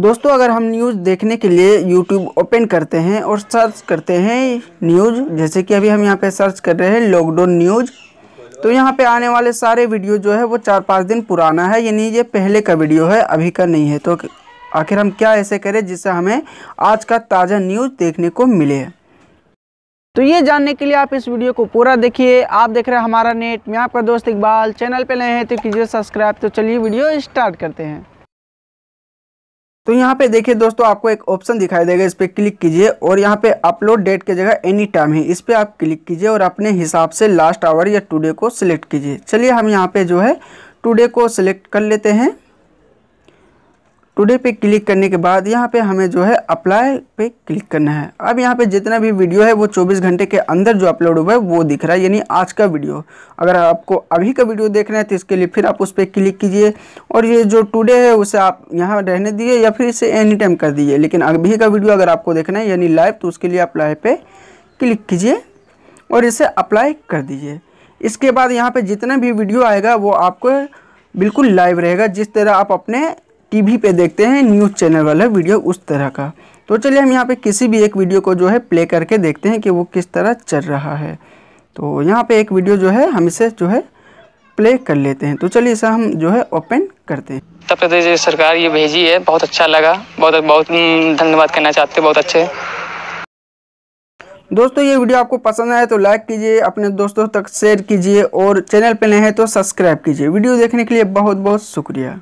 दोस्तों अगर हम न्यूज़ देखने के लिए यूट्यूब ओपन करते हैं और सर्च करते हैं न्यूज़ जैसे कि अभी हम यहाँ पर सर्च कर रहे हैं लॉकडाउन न्यूज़ तो यहाँ पे आने वाले सारे वीडियो जो है वो चार पाँच दिन पुराना है यानी ये पहले का वीडियो है अभी का नहीं है तो आखिर हम क्या ऐसे करें जिससे हमें आज का ताज़ा न्यूज़ देखने को मिले तो ये जानने के लिए आप इस वीडियो को पूरा देखिए आप देख रहे हैं हमारा नेट मैं आपका दोस्त इकबाल चैनल पे नए हैं तो कीजिए सब्सक्राइब तो चलिए वीडियो स्टार्ट करते हैं तो यहाँ पे देखिए दोस्तों आपको एक ऑप्शन दिखाई देगा इस पर क्लिक कीजिए और यहाँ पे अपलोड डेट की जगह एनी टाइम है इस पर आप क्लिक कीजिए और अपने हिसाब से लास्ट आवर या टुडे को सिलेक्ट कीजिए चलिए हम यहाँ पे जो है टुडे को सिलेक्ट कर लेते हैं टुडे पे क्लिक करने के बाद यहाँ पे हमें जो है अप्लाई पे क्लिक करना है अब यहाँ पे जितना भी वीडियो है वो 24 घंटे के अंदर जो अपलोड हुआ है वो दिख रहा है यानी आज का वीडियो अगर आपको अभी का वीडियो देखना है तो इसके लिए फिर आप उस पर क्लिक कीजिए और ये जो टुडे है उसे आप यहाँ रहने दीजिए या फिर इसे एनी टाइम कर दीजिए लेकिन अभी का वीडियो अगर आपको देखना है यानी लाइव तो उसके लिए अप्लाई पर क्लिक कीजिए और इसे अप्लाई कर दीजिए इसके बाद यहाँ पर जितना भी वीडियो आएगा वो आपको बिल्कुल लाइव रहेगा जिस तरह आप अपने टीवी पे देखते हैं न्यूज़ चैनल वाला वीडियो उस तरह का तो चलिए हम यहाँ पे किसी भी एक वीडियो को जो है प्ले करके देखते हैं कि वो किस तरह चल रहा है तो यहाँ पे एक वीडियो जो है हम इसे जो है प्ले कर लेते हैं तो चलिए इसे हम जो है ओपन करते हैं उत्तर प्रदेश सरकार ये भेजी है बहुत अच्छा लगा बहुत बहुत धन्यवाद करना चाहते हैं बहुत अच्छे दोस्तों ये वीडियो आपको पसंद आए तो लाइक कीजिए अपने दोस्तों तक शेयर कीजिए और चैनल पर नए हैं तो सब्सक्राइब कीजिए वीडियो देखने के लिए बहुत बहुत शुक्रिया